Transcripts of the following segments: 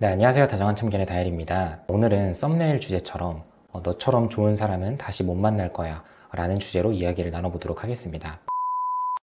네 안녕하세요 다정한 참견의 다혜입니다 오늘은 썸네일 주제처럼 어, 너처럼 좋은 사람은 다시 못 만날 거야 라는 주제로 이야기를 나눠보도록 하겠습니다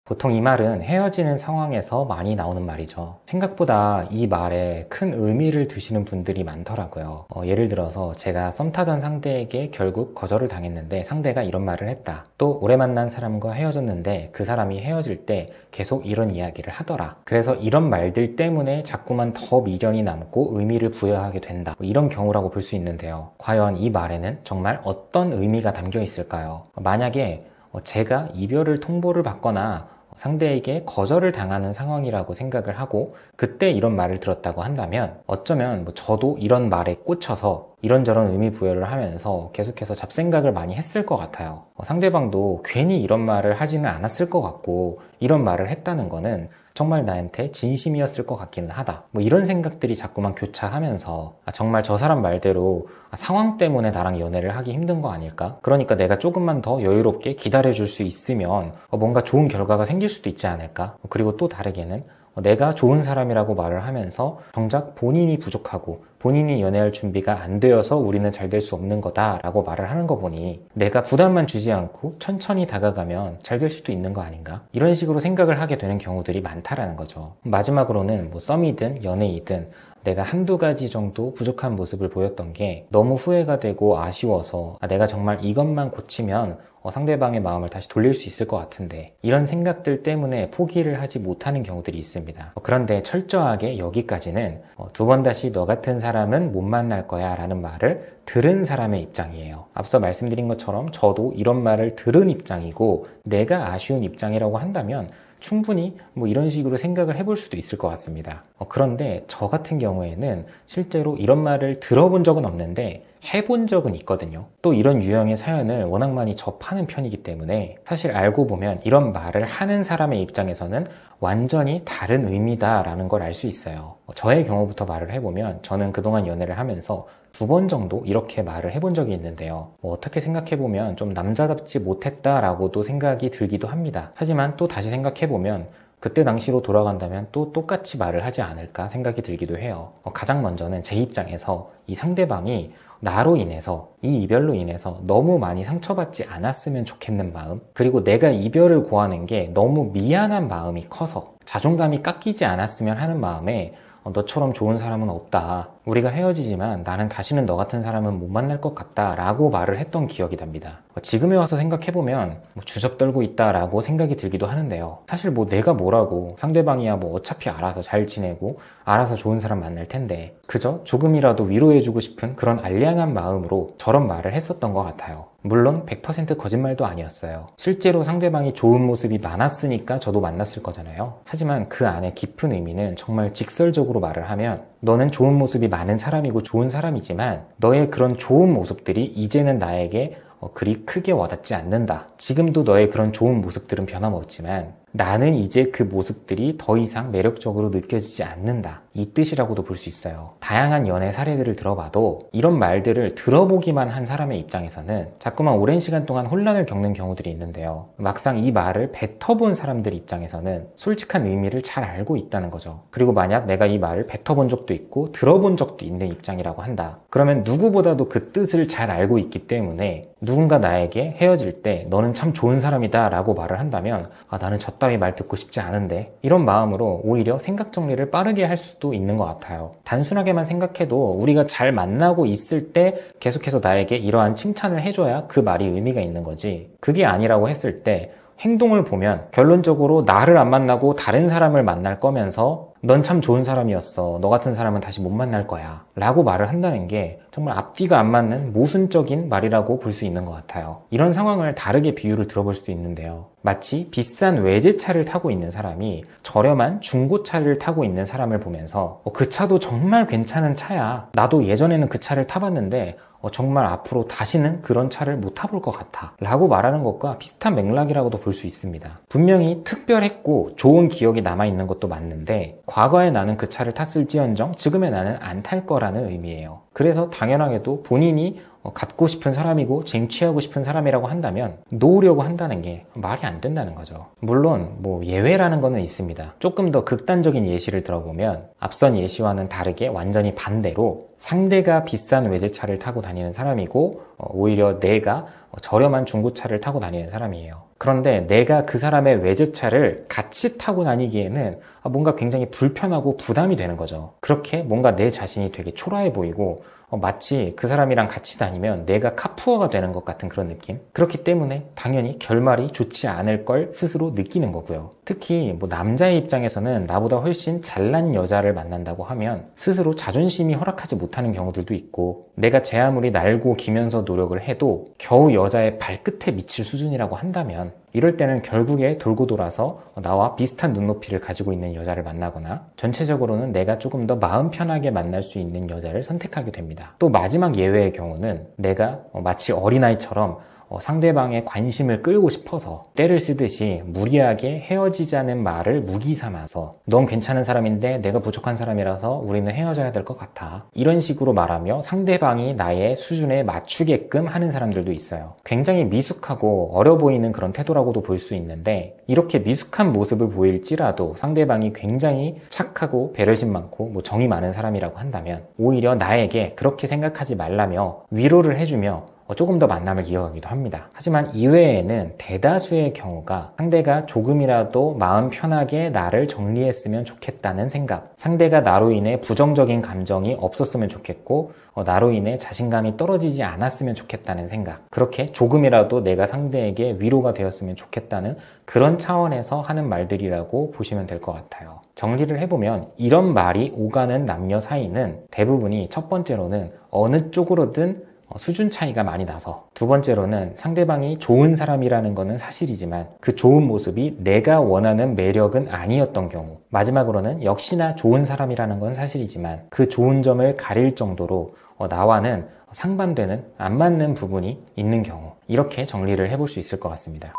보통 이 말은 헤어지는 상황에서 많이 나오는 말이죠. 생각보다 이 말에 큰 의미를 두시는 분들이 많더라고요. 어, 예를 들어서 제가 썸 타던 상대에게 결국 거절을 당했는데 상대가 이런 말을 했다. 또 오래 만난 사람과 헤어졌는데 그 사람이 헤어질 때 계속 이런 이야기를 하더라. 그래서 이런 말들 때문에 자꾸만 더 미련이 남고 의미를 부여하게 된다. 뭐 이런 경우라고 볼 수 있는데요. 과연 이 말에는 정말 어떤 의미가 담겨 있을까요? 어, 만약에 어, 제가 이별을 통보를 받거나 상대에게 거절을 당하는 상황이라고 생각을 하고 그때 이런 말을 들었다고 한다면 어쩌면 뭐 저도 이런 말에 꽂혀서 이런저런 의미 부여를 하면서 계속해서 잡생각을 많이 했을 것 같아요. 어, 상대방도 괜히 이런 말을 하지는 않았을 것 같고 이런 말을 했다는 거는 정말 나한테 진심이었을 것 같기는 하다. 뭐 이런 생각들이 자꾸만 교차하면서 아, 정말 저 사람 말대로 아, 상황 때문에 나랑 연애를 하기 힘든 거 아닐까? 그러니까 내가 조금만 더 여유롭게 기다려줄 수 있으면 어, 뭔가 좋은 결과가 생길 수도 있지 않을까? 어, 그리고 또 다르게는 어, 내가 좋은 사람이라고 말을 하면서 정작 본인이 부족하고 본인이 연애할 준비가 안 되어서 우리는 잘 될 수 없는 거다라고 말을 하는 거 보니 내가 부담만 주지 않고 천천히 다가가면 잘 될 수도 있는 거 아닌가? 이런 식으로 생각을 하게 되는 경우들이 많다라는 거죠. 마지막으로는 뭐 썸이든 연애이든 내가 한두 가지 정도 부족한 모습을 보였던 게 너무 후회가 되고 아쉬워서 아, 내가 정말 이것만 고치면 어, 상대방의 마음을 다시 돌릴 수 있을 것 같은데 이런 생각들 때문에 포기를 하지 못하는 경우들이 있습니다. 어, 그런데 철저하게 여기까지는 어, 두번 다시 너 같은 사람은 못 만날 거야 라는 말을 들은 사람의 입장이에요. 앞서 말씀드린 것처럼 저도 이런 말을 들은 입장이고 내가 아쉬운 입장이라고 한다면 충분히 뭐 이런 식으로 생각을 해 볼 수도 있을 것 같습니다. 어, 그런데 저 같은 경우에는 실제로 이런 말을 들어본 적은 없는데 해본 적은 있거든요. 또 이런 유형의 사연을 워낙 많이 접하는 편이기 때문에 사실 알고 보면 이런 말을 하는 사람의 입장에서는 완전히 다른 의미다라는 걸 알 수 있어요. 저의 경우부터 말을 해보면 저는 그동안 연애를 하면서 두 번 정도 이렇게 말을 해본 적이 있는데요. 뭐 어떻게 생각해보면 좀 남자답지 못했다라고도 생각이 들기도 합니다. 하지만 또 다시 생각해보면 그때 당시로 돌아간다면 또 똑같이 말을 하지 않을까 생각이 들기도 해요. 어, 가장 먼저는 제 입장에서 이 상대방이 나로 인해서 이 이별로 인해서 너무 많이 상처받지 않았으면 좋겠는 마음 그리고 내가 이별을 고하는 게 너무 미안한 마음이 커서 자존감이 깎이지 않았으면 하는 마음에 어, 너처럼 좋은 사람은 없다 우리가 헤어지지만 나는 다시는 너 같은 사람은 못 만날 것 같다 라고 말을 했던 기억이 납니다. 뭐 지금에 와서 생각해보면 뭐 주접 떨고 있다 라고 생각이 들기도 하는데요. 사실 뭐 내가 뭐라고 상대방이야 뭐 어차피 알아서 잘 지내고 알아서 좋은 사람 만날 텐데 그저 조금이라도 위로해주고 싶은 그런 알량한 마음으로 저런 말을 했었던 것 같아요. 물론 100% 거짓말도 아니었어요. 실제로 상대방이 좋은 모습이 많았으니까 저도 만났을 거잖아요. 하지만 그 안에 깊은 의미는 정말 직설적으로 말을 하면 너는 좋은 모습이 많은 사람이고 좋은 사람이지만 너의 그런 좋은 모습들이 이제는 나에게 어, 그리 크게 와닿지 않는다. 지금도 너의 그런 좋은 모습들은 변함없지만 나는 이제 그 모습들이 더 이상 매력적으로 느껴지지 않는다. 이 뜻이라고도 볼 수 있어요. 다양한 연애 사례들을 들어봐도 이런 말들을 들어보기만 한 사람의 입장에서는 자꾸만 오랜 시간 동안 혼란을 겪는 경우들이 있는데요. 막상 이 말을 뱉어본 사람들 입장에서는 솔직한 의미를 잘 알고 있다는 거죠. 그리고 만약 내가 이 말을 뱉어본 적도 있고 들어본 적도 있는 입장이라고 한다. 그러면 누구보다도 그 뜻을 잘 알고 있기 때문에 누군가 나에게 헤어질 때 너는 참 좋은 사람이다 라고 말을 한다면 아, 나는 졌다 따위 말 듣고 싶지 않은데 이런 마음으로 오히려 생각 정리를 빠르게 할 수도 있는 것 같아요. 단순하게만 생각해도 우리가 잘 만나고 있을 때 계속해서 나에게 이러한 칭찬을 해줘야 그 말이 의미가 있는 거지. 그게 아니라고 했을 때 행동을 보면 결론적으로 나를 안 만나고 다른 사람을 만날 거면서 넌참 좋은 사람이었어. 너 같은 사람은 다시 못 만날 거야. 라고 말을 한다는 게 정말 앞뒤가 안 맞는 모순적인 말이라고 볼 수 있는 것 같아요. 이런 상황을 다르게 비유를 들어볼 수도 있는데요. 마치 비싼 외제차를 타고 있는 사람이 저렴한 중고차를 타고 있는 사람을 보면서 어, 그 차도 정말 괜찮은 차야. 나도 예전에는 그 차를 타봤는데 어, 정말 앞으로 다시는 그런 차를 못 타볼 것 같아 라고 말하는 것과 비슷한 맥락이라고도 볼 수 있습니다 분명히 특별했고 좋은 기억이 남아있는 것도 맞는데 과거에 나는 그 차를 탔을지언정 지금의 나는 안 탈 거라는 의미예요. 그래서 당연하게도 본인이 어, 갖고 싶은 사람이고 쟁취하고 싶은 사람이라고 한다면 놓으려고 한다는 게 말이 안 된다는 거죠. 물론 뭐 예외라는 거는 있습니다. 조금 더 극단적인 예시를 들어보면 앞선 예시와는 다르게 완전히 반대로 상대가 비싼 외제차를 타고 다니는 사람이고 어, 오히려 내가 뭐 저렴한 중고차를 타고 다니는 사람이에요. 그런데 내가 그 사람의 외제차를 같이 타고 다니기에는 아, 뭔가 굉장히 불편하고 부담이 되는 거죠. 그렇게 뭔가 내 자신이 되게 초라해 보이고 어, 마치 그 사람이랑 같이 다니면 내가 카푸어가 되는 것 같은 그런 느낌. 그렇기 때문에 당연히 결말이 좋지 않을 걸 스스로 느끼는 거고요. 특히 뭐 남자의 입장에서는 나보다 훨씬 잘난 여자를 만난다고 하면 스스로 자존심이 허락하지 못하는 경우들도 있고 내가 제 아무리 날고 기면서 노력을 해도 겨우 여자의 발끝에 미칠 수준이라고 한다면 이럴 때는 결국에 돌고 돌아서 나와 비슷한 눈높이를 가지고 있는 여자를 만나거나 전체적으로는 내가 조금 더 마음 편하게 만날 수 있는 여자를 선택하게 됩니다. 또 마지막 예외의 경우는 내가 마치 어린아이처럼 어, 상대방의 관심을 끌고 싶어서 때를 쓰듯이 무리하게 헤어지자는 말을 무기 삼아서 넌 괜찮은 사람인데 내가 부족한 사람이라서 우리는 헤어져야 될 것 같아 이런 식으로 말하며 상대방이 나의 수준에 맞추게끔 하는 사람들도 있어요 굉장히 미숙하고 어려 보이는 그런 태도라고도 볼 수 있는데 이렇게 미숙한 모습을 보일지라도 상대방이 굉장히 착하고 배려심 많고 뭐 정이 많은 사람이라고 한다면 오히려 나에게 그렇게 생각하지 말라며 위로를 해주며 어, 조금 더 만남을 이어가기도 합니다. 하지만 이외에는 대다수의 경우가 상대가 조금이라도 마음 편하게 나를 정리했으면 좋겠다는 생각, 상대가 나로 인해 부정적인 감정이 없었으면 좋겠고, 어, 나로 인해 자신감이 떨어지지 않았으면 좋겠다는 생각, 그렇게 조금이라도 내가 상대에게 위로가 되었으면 좋겠다는 그런 차원에서 하는 말들이라고 보시면 될 것 같아요. 정리를 해보면 이런 말이 오가는 남녀 사이는 대부분이 첫 번째로는 어느 쪽으로든 어, 수준 차이가 많이 나서 두 번째로는 상대방이 좋은 사람이라는 것은 사실이지만 그 좋은 모습이 내가 원하는 매력은 아니었던 경우 마지막으로는 역시나 좋은 사람이라는 건 사실이지만 그 좋은 점을 가릴 정도로 어, 나와는 상반되는 안 맞는 부분이 있는 경우 이렇게 정리를 해볼 수 있을 것 같습니다.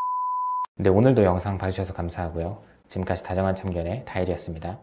네 오늘도 영상 봐주셔서 감사하고요. 지금까지 다정한 참견의 다이리였습니다.